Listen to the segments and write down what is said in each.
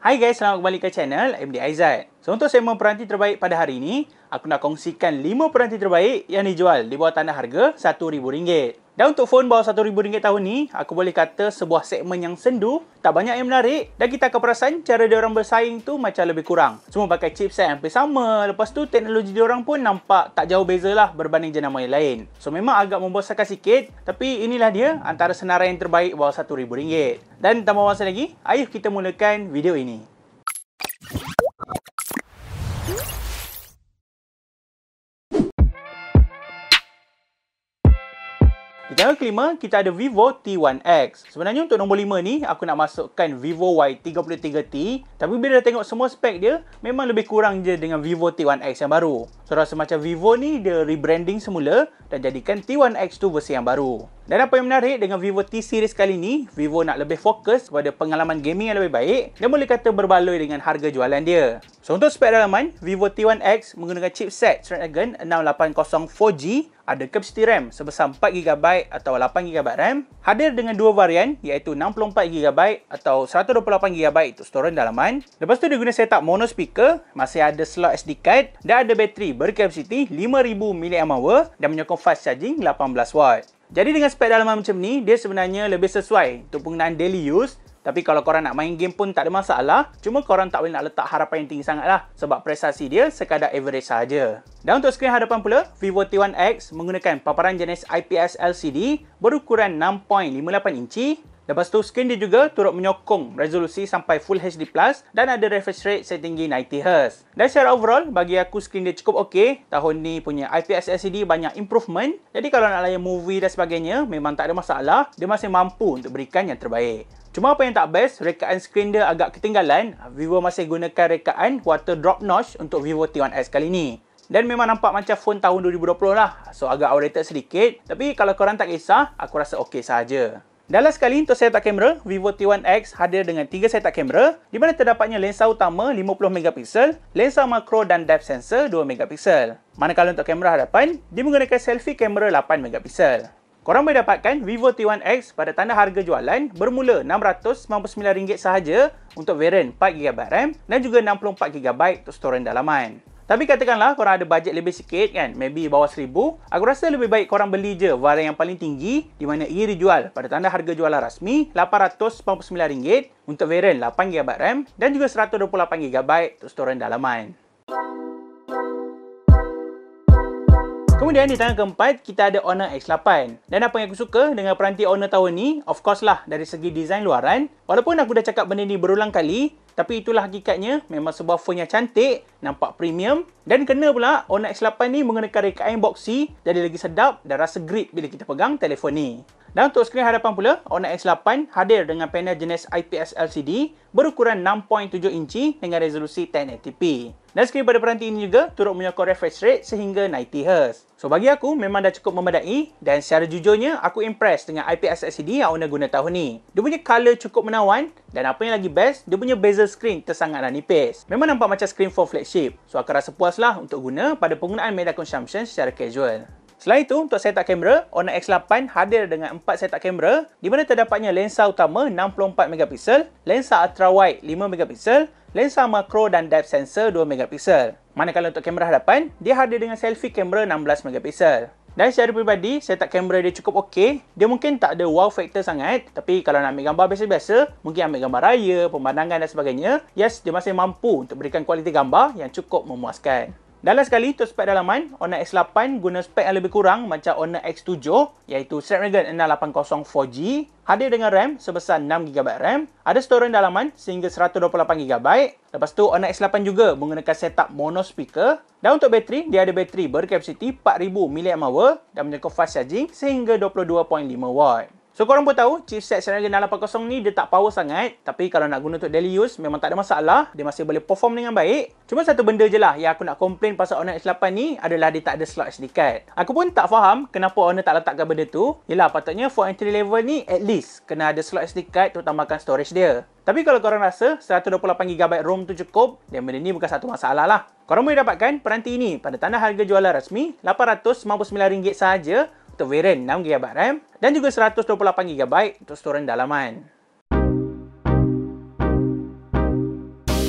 Hai guys, selamat kembali ke channel MD Aizat. So, untuk semua peranti terbaik pada hari ini, aku nak kongsikan 5 peranti terbaik yang dijual di bawah tanda harga RM1,000. Dan untuk phone bawah RM1,000 tahun ni, aku boleh kata sebuah segmen yang sendu, tak banyak yang menarik dan kita akan perasan cara dia orang bersaing tu macam lebih kurang. Semua pakai chipset yang hampir sama, lepas tu teknologi dia orang pun nampak tak jauh beza lah berbanding jenama yang lain. So memang agak membosankan sikit, tapi inilah dia antara senarai yang terbaik bawah RM1,000. Dan tambah masa lagi, ayuh kita mulakan video ini. Dan yang kelima, kita ada Vivo T1X. Sebenarnya untuk nombor lima ni, aku nak masukkan Vivo Y33T. Tapi bila dah tengok semua spek dia, memang lebih kurang je dengan Vivo T1X yang baru. So rasa macam Vivo ni, dia rebranding semula dan jadikan T1X tu versi yang baru. Dan apa yang menarik dengan Vivo T-Series kali ni, Vivo nak lebih fokus pada pengalaman gaming yang lebih baik dan boleh kata berbaloi dengan harga jualan dia. So untuk spek dalaman, Vivo T1X menggunakan chipset Snapdragon 680 4G ada kapasiti RAM sebesar 4GB atau 8GB RAM hadir dengan dua varian iaitu 64GB atau 128GB untuk storan dalaman lepas tu dia guna setup mono speaker masih ada slot SD card dan ada bateri berkapasiti 5000mAh dan menyokong fast charging 18W jadi dengan spek dalaman macam ni, dia sebenarnya lebih sesuai untuk penggunaan daily use. Tapi kalau korang nak main game pun tak ada masalah. Cuma korang tak boleh nak letak harapan yang tinggi sangat lah. Sebab prestasi dia sekadar average saja. Dan untuk skrin hadapan pula, Vivo T1X menggunakan paparan jenis IPS LCD berukuran 6.58 inci Lepas tu skrin dia juga turut menyokong resolusi sampai Full HD+, Plus dan ada refresh rate setinggi 90Hz. Dan secara overall, bagi aku skrin dia cukup okey. Tahun ni punya IPS LCD banyak improvement. Jadi kalau nak layan movie dan sebagainya, memang tak ada masalah. Dia masih mampu untuk berikan yang terbaik. Cuma apa yang tak best, rekaan skrin dia agak ketinggalan. Vivo masih gunakan rekaan water drop notch untuk Vivo T1S kali ni. Dan memang nampak macam phone tahun 2020 lah. So agak outdated sedikit. Tapi kalau korang tak kisah, aku rasa okey saja. Dalam sekali untuk setup kamera, Vivo T1X hadir dengan 3 setup kamera di mana terdapatnya lensa utama 50MP, lensa makro dan depth sensor 2MP. Manakala untuk kamera hadapan, dia menggunakan selfie kamera 8MP. Korang boleh dapatkan Vivo T1X pada tanda harga jualan bermula RM699 sahaja untuk varian 4GB RAM dan juga 64GB untuk storan dalaman. Tapi katakanlah korang ada budget lebih sikit kan, maybe bawah RM1,000. Aku rasa lebih baik korang beli je varian yang paling tinggi di mana ia dijual pada tanda harga jualan rasmi RM899 untuk varian 8GB RAM dan juga 128GB untuk storan dalaman. Kemudian di tangan keempat, kita ada Honor X8. Dan apa yang aku suka dengan peranti Honor tahun ni, of course lah dari segi desain luaran. Walaupun aku dah cakap benda ni berulang kali, tapi itulah hakikatnya, memang sebuah phone yang cantik, nampak premium. Dan kena pula, Honor X8 ni menggunakan rekaan boxy, jadi lagi sedap dan rasa grip bila kita pegang telefon ni. Dan untuk skrin hadapan pula, Honor X8 hadir dengan panel jenis IPS LCD berukuran 6.7 inci dengan resolusi 1080p. Dan skrin pada peranti ini juga turut menyokong refresh rate sehingga 90Hz. So bagi aku memang dah cukup memadai dan secara jujurnya aku impressed dengan IPS LCD yang Honor guna tahun ni. Dia punya color cukup menawan dan apa yang lagi best, dia punya bezel skrin tersangat dan nipis. Memang nampak macam skrin full flagship. So aku rasa puaslah untuk guna pada penggunaan media consumption secara casual. Selain itu, untuk setup kamera, Honor X8 hadir dengan 4 setup kamera di mana terdapatnya lensa utama 64MP, lensa ultrawide 5MP, lensa makro dan depth sensor 2MP. Manakala untuk kamera hadapan, dia hadir dengan selfie kamera 16MP. Dan secara peribadi, setup kamera dia cukup okey. Dia mungkin tak ada wow factor sangat. Tapi kalau nak ambil gambar biasa-biasa, mungkin ambil gambar raya, pemandangan dan sebagainya. Yes, dia masih mampu untuk berikan kualiti gambar yang cukup memuaskan. Dalam sekali untuk spek dalaman, Honor X8 guna spek yang lebih kurang macam Honor X7 iaitu Snapdragon 680 4G hadir dengan RAM sebesar 6GB RAM ada storan dalaman sehingga 128GB lepas tu Honor X8 juga menggunakan setup mono speaker dan untuk bateri, dia ada bateri berkapasiti 4000mAh dan menjangkau fast charging sehingga 22.5W So korang pun tahu chipset Snapdragon 880 ni dia tak power sangat tapi kalau nak guna untuk daily use memang tak ada masalah dia masih boleh perform dengan baik cuma satu benda je lah yang aku nak komplain pasal Honor X8 ni adalah dia tak ada slot SD card aku pun tak faham kenapa Honor tak letakkan benda tu yelah patutnya for entry level ni at least kena ada slot SD card untuk tambahkan storage dia tapi kalau korang rasa 128GB ROM tu cukup dan benda ni bukan satu masalah lah korang boleh dapatkan peranti ini pada tanda harga jualan rasmi RM899 sahaja Tavarin 6GB RAM dan juga 128GB untuk storan dalaman.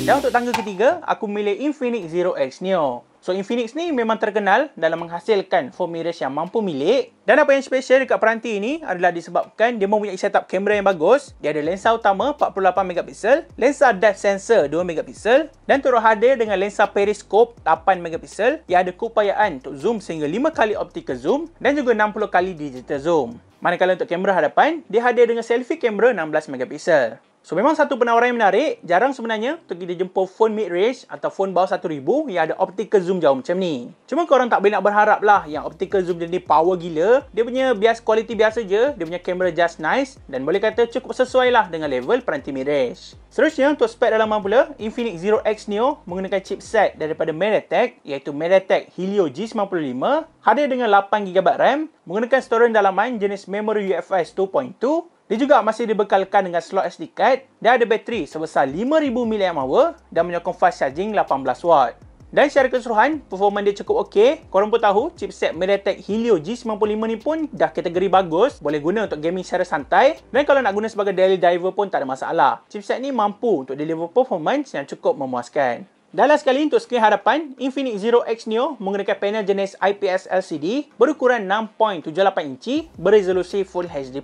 Dan untuk tangga ketiga, aku memilih Infinix Zero X Neo. So Infinix ni memang terkenal dalam menghasilkan phone mirrors yang mampu milik. Dan apa yang special dekat peranti ini adalah disebabkan dia mempunyai setup kamera yang bagus. Dia ada lensa utama 48 megapiksel, lensa depth sensor 2 megapiksel dan turut hadir dengan lensa periscope 8 megapiksel yang ada keupayaan untuk zoom sehingga 5 kali optical zoom dan juga 60 kali digital zoom. Manakala untuk kamera hadapan, dia hadir dengan selfie kamera 16 megapiksel. So memang satu penawaran yang menarik, jarang sebenarnya untuk kita jumpa phone mid-range atau phone bawah 1000 yang ada optical zoom jauh macam ni. Cuma korang tak boleh nak berharap lah yang optical zoom jadi power gila. Dia punya bias quality biasa je, dia punya kamera just nice dan boleh kata cukup sesuai lah dengan level peranti mid-range. Seterusnya untuk spek dalaman pula, Infinix Zero X Neo menggunakan chipset daripada MediaTek iaitu MediaTek Helio G95 hadir dengan 8GB RAM menggunakan storan dalaman jenis memory UFS 2.2 dia juga masih dibekalkan dengan slot SD card dan ada bateri sebesar 5000 mAh dan menyokong fast charging 18W. Dan secara keseluruhan, performa dia cukup okey. Korang pun tahu, chipset MediaTek Helio G95 ni pun dah kategori bagus. Boleh guna untuk gaming secara santai. Dan kalau nak guna sebagai daily driver pun tak ada masalah. Chipset ni mampu untuk deliver performance yang cukup memuaskan. Dalam sekali untuk skrin hadapan, Infinix Zero X Neo menggunakan panel jenis IPS LCD berukuran 6.78 inci berresolusi Full HD+.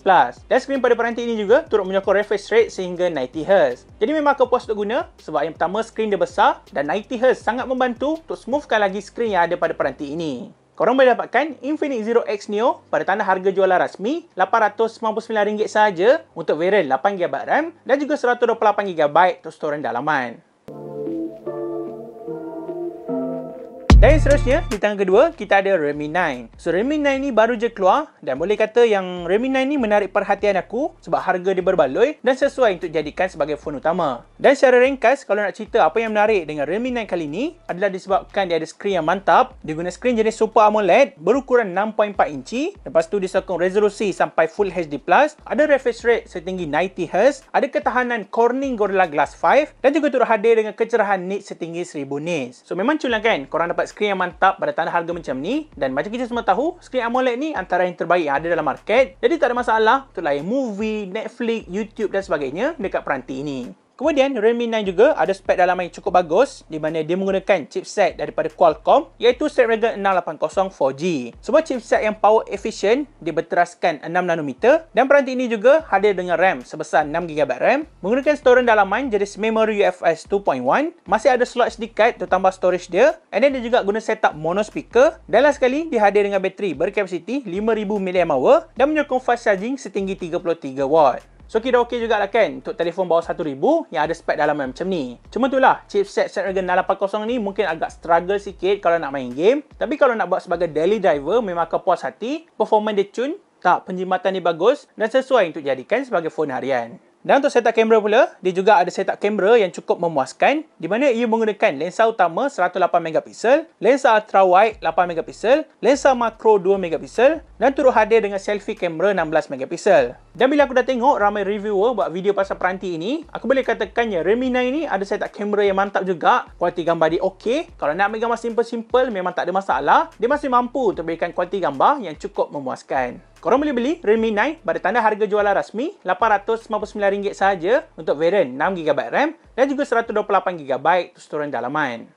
Dan skrin pada peranti ini juga turut menyokong refresh rate sehingga 90Hz. Jadi memang kepuas untuk guna sebab yang pertama skrin dia besar dan 90Hz sangat membantu untuk smoothkan lagi skrin yang ada pada peranti ini. Korang boleh dapatkan Infinix Zero X Neo pada tanda harga jualan rasmi RM899 sahaja untuk varian 8GB RAM dan juga 128GB untuk storan dalaman. Dan yang seterusnya, di tangan kedua, kita ada Redmi 9. So, Redmi 9 ni baru je keluar dan boleh kata yang Redmi 9 ni menarik perhatian aku sebab harga dia berbaloi dan sesuai untuk jadikan sebagai phone utama. Dan secara ringkas, kalau nak cerita apa yang menarik dengan Redmi 9 kali ni adalah disebabkan dia ada skrin yang mantap. Dia guna skrin jenis Super AMOLED berukuran 6.4 inci. Lepas tu, disokong resolusi sampai Full HD+. Ada refresh rate setinggi 90Hz. Ada ketahanan Corning Gorilla Glass 5 dan juga turut hadir dengan kecerahan nit setinggi 1000 nits. So, memang culang kan korang dapat skrin yang mantap pada tanda harga macam ni dan macam kita semua tahu skrin AMOLED ni antara yang terbaik yang ada dalam market jadi tak ada masalah untuk layan movie, Netflix, YouTube dan sebagainya dekat peranti ini. Kemudian Redmi 9 juga ada spek dalaman yang cukup bagus di mana dia menggunakan chipset daripada Qualcomm iaitu Snapdragon 680 4G. sebuah chipset yang power efficient diberteraskan 6 nanometer dan peranti ini juga hadir dengan RAM sebesar 6 GB RAM menggunakan storan dalaman jenis memory UFS 2.1 masih ada slot SD card untuk tambah storage dia and then dia juga guna setup mono speaker dan last sekali dia hadir dengan bateri berkapasiti 5000 mAh dan menyokong fast charging setinggi 33 w So kira okey juga lah kan untuk telefon bawah RM1,000 yang ada spek dalam macam ni. Cuma tu lah chipset Snapdragon 880 ni mungkin agak struggle sikit kalau nak main game. Tapi kalau nak buat sebagai daily driver memang akan puas hati. Performance dia cun, tak penjimatan dia bagus dan sesuai untuk jadikan sebagai phone harian. Dan untuk setup kamera pula, dia juga ada setup kamera yang cukup memuaskan di mana ia menggunakan lensa utama 108MP, lensa ultrawide 8MP, lensa makro 2MP dan turut hadir dengan selfie kamera 16MP. Dan bila aku dah tengok ramai reviewer buat video pasal peranti ini, aku boleh katakannya Redmi 9 ini ada setup kamera yang mantap juga, kualiti gambar dia okey. Kalau nak ambil gambar simple-simple memang tak ada masalah, dia masih mampu untuk berikan kualiti gambar yang cukup memuaskan. Korang boleh beli Realme 9 pada tanda harga jualan rasmi RM899 sahaja untuk varian 6GB RAM dan juga 128GB storan dalaman.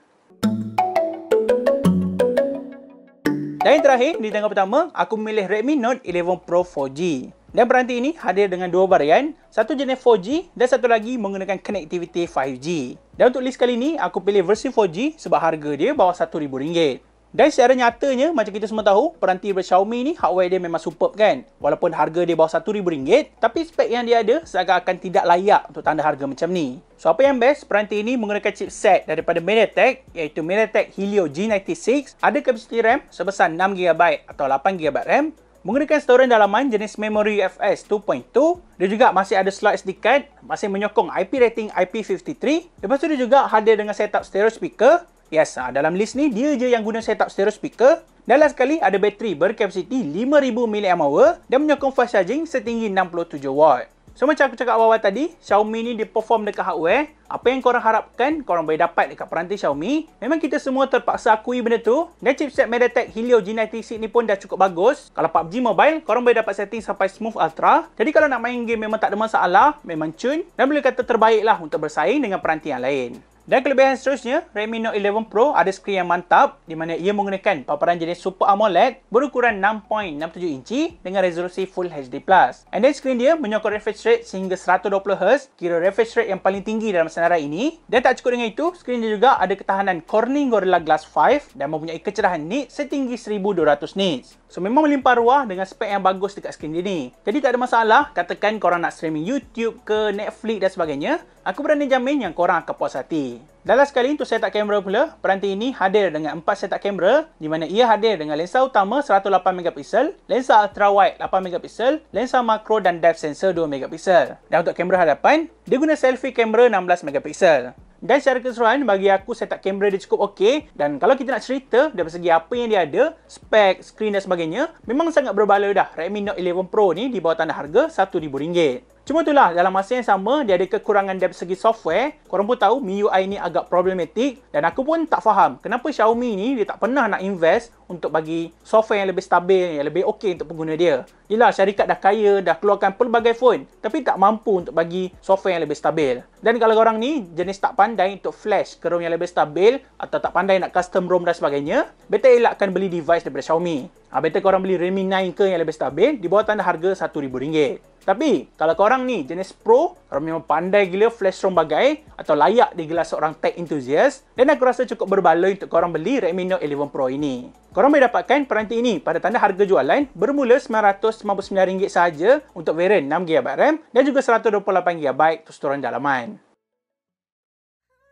Dan yang terakhir, di tangga pertama, aku memilih Redmi Note 11 Pro 4G. Dan peranti ini hadir dengan dua varian, satu jenis 4G dan satu lagi menggunakan connectivity 5G. Dan untuk list kali ini, aku pilih versi 4G sebab harga dia bawah RM1,000. Dan secara nyatanya, macam kita semua tahu, peranti daripada Xiaomi ni, hardware dia memang superb kan? Walaupun harga dia bawah RM1,000, tapi spek yang dia ada seakan-akan tidak layak untuk tanda harga macam ni. So apa yang best, peranti ini menggunakan chipset daripada MediaTek iaitu MediaTek Helio G96 ada kapasiti RAM sebesar 6GB atau 8GB RAM menggunakan storan dalaman jenis memory UFS 2.2 dia juga masih ada slot SD card masih menyokong IP rating IP53 lepas tu dia juga hadir dengan setup stereo speaker Yes, ah, dalam list ni dia je yang guna setup stereo speaker. Dan last sekali ada bateri berkapasiti 5000 mAh dan menyokong fast charging setinggi 67W. So macam aku cakap awal-awal tadi, Xiaomi ni dia perform dekat hardware. Apa yang korang harapkan korang boleh dapat dekat peranti Xiaomi. Memang kita semua terpaksa akui benda tu. Dan chipset MediaTek Helio G96 ni pun dah cukup bagus. Kalau PUBG Mobile, korang boleh dapat setting sampai Smooth Ultra. Jadi kalau nak main game memang tak ada masalah, memang cun. Dan boleh kata terbaik lah untuk bersaing dengan peranti yang lain. Dan kelebihan seterusnya, Redmi Note 11 Pro ada skrin yang mantap di mana ia menggunakan paparan jenis Super AMOLED berukuran 6.67 inci dengan resolusi Full HD+. And then skrin dia menyokong refresh rate sehingga 120Hz, kira refresh rate yang paling tinggi dalam senarai ini. Dan tak cukup dengan itu, skrin dia juga ada ketahanan Corning Gorilla Glass 5 dan mempunyai kecerahan nit setinggi 1200 nits. So memang melimpah ruah dengan spek yang bagus dekat skrin dia ni. Jadi tak ada masalah, katakan korang nak streaming YouTube ke Netflix dan sebagainya, Aku berani jamin yang korang akan puas hati. Dalam sekali untuk setup kamera pula, peranti ini hadir dengan 4 setup kamera di mana ia hadir dengan lensa utama 108MP, lensa ultrawide 8MP, lensa makro dan depth sensor 2MP. Dan untuk kamera hadapan, dia guna selfie kamera 16MP. Dan secara keseluruhan, bagi aku setup kamera dia cukup ok dan kalau kita nak cerita dari segi apa yang dia ada, spek, screen dan sebagainya, memang sangat berbaloi dah Redmi Note 11 Pro ni di bawah tanda harga RM1,000. Cuma itulah dalam masa yang sama dia ada kekurangan dari segi software. Korang pun tahu MIUI ni agak problematik dan aku pun tak faham kenapa Xiaomi ni dia tak pernah nak invest untuk bagi software yang lebih stabil, yang lebih okey untuk pengguna dia. Yelah syarikat dah kaya, dah keluarkan pelbagai phone tapi tak mampu untuk bagi software yang lebih stabil. Dan kalau korang ni jenis tak pandai untuk flash ke ROM yang lebih stabil atau tak pandai nak custom ROM dan sebagainya, better elakkan beli device daripada Xiaomi. Ha, better korang beli Redmi 9 ke yang lebih stabil di bawah tanda harga RM1,000. Tapi kalau korang ni jenis pro, korang memang pandai gila flash ROM bagai atau layak digelar seorang tech enthusiast, then aku rasa cukup berbaloi untuk korang beli Redmi Note 11 Pro ini. Korang boleh dapatkan peranti ini pada tanda harga jualan bermula RM999 sahaja untuk varian 6GB RAM dan juga 128GB tu setoran dalaman.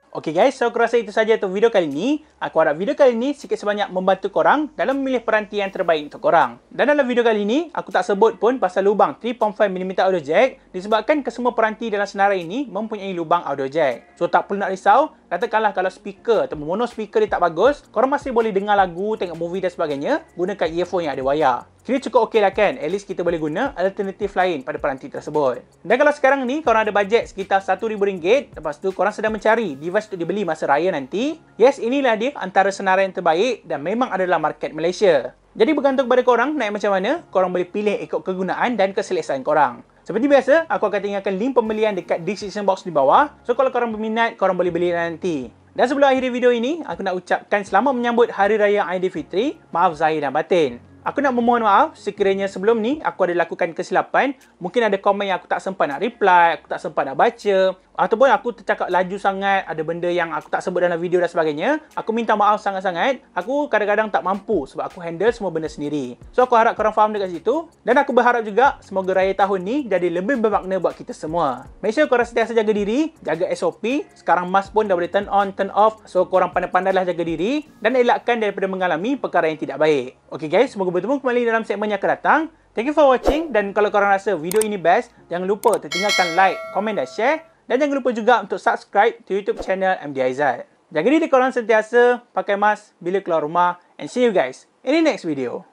Okay guys, so aku rasa itu saja untuk video kali ini. Aku harap video kali ini sikit sebanyak membantu korang dalam memilih peranti yang terbaik untuk korang. Dan dalam video kali ini, aku tak sebut pun pasal lubang 3.5mm audio jack disebabkan kesemua peranti dalam senarai ini mempunyai lubang audio jack. So tak perlu nak risau, Katakanlah kalau speaker atau mono speaker dia tak bagus, korang masih boleh dengar lagu, tengok movie dan sebagainya gunakan earphone yang ada wayar. Kira cukup okey lah kan? At least kita boleh guna alternatif lain pada peranti tersebut. Dan kalau sekarang ni korang ada bajet sekitar rm ringgit, lepas tu korang sedang mencari device untuk dibeli masa raya nanti, yes inilah dia antara senarai yang terbaik dan memang adalah market Malaysia. Jadi bergantung kepada korang nak macam mana, korang boleh pilih ikut kegunaan dan keselesaan korang. Seperti biasa, aku akan tinggalkan link pembelian dekat description box di bawah. So kalau korang berminat, korang boleh beli nanti. Dan sebelum akhir video ini, aku nak ucapkan selamat menyambut Hari Raya Aidilfitri. Maaf Zahir dan Batin. Aku nak memohon maaf sekiranya sebelum ni aku ada lakukan kesilapan. Mungkin ada komen yang aku tak sempat nak reply, aku tak sempat nak baca. Ataupun aku tercakap laju sangat, ada benda yang aku tak sebut dalam video dan sebagainya. Aku minta maaf sangat-sangat. Aku kadang-kadang tak mampu sebab aku handle semua benda sendiri. So aku harap korang faham dekat situ. Dan aku berharap juga semoga raya tahun ni jadi lebih bermakna buat kita semua. Make sure korang setiap jaga diri, jaga SOP. Sekarang mask pun dah boleh turn on, turn off. So korang pandai-pandailah jaga diri. Dan elakkan daripada mengalami perkara yang tidak baik. Okay guys, semoga bertemu kembali dalam segmen yang akan datang. Thank you for watching dan kalau korang rasa video ini best, jangan lupa tertinggalkan like, komen dan share. Dan jangan lupa juga untuk subscribe to YouTube channel MD Aizat. Jaga diri korang sentiasa, pakai mask bila keluar rumah and see you guys in the next video.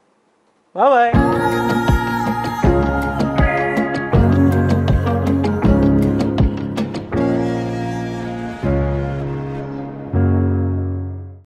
Bye-bye.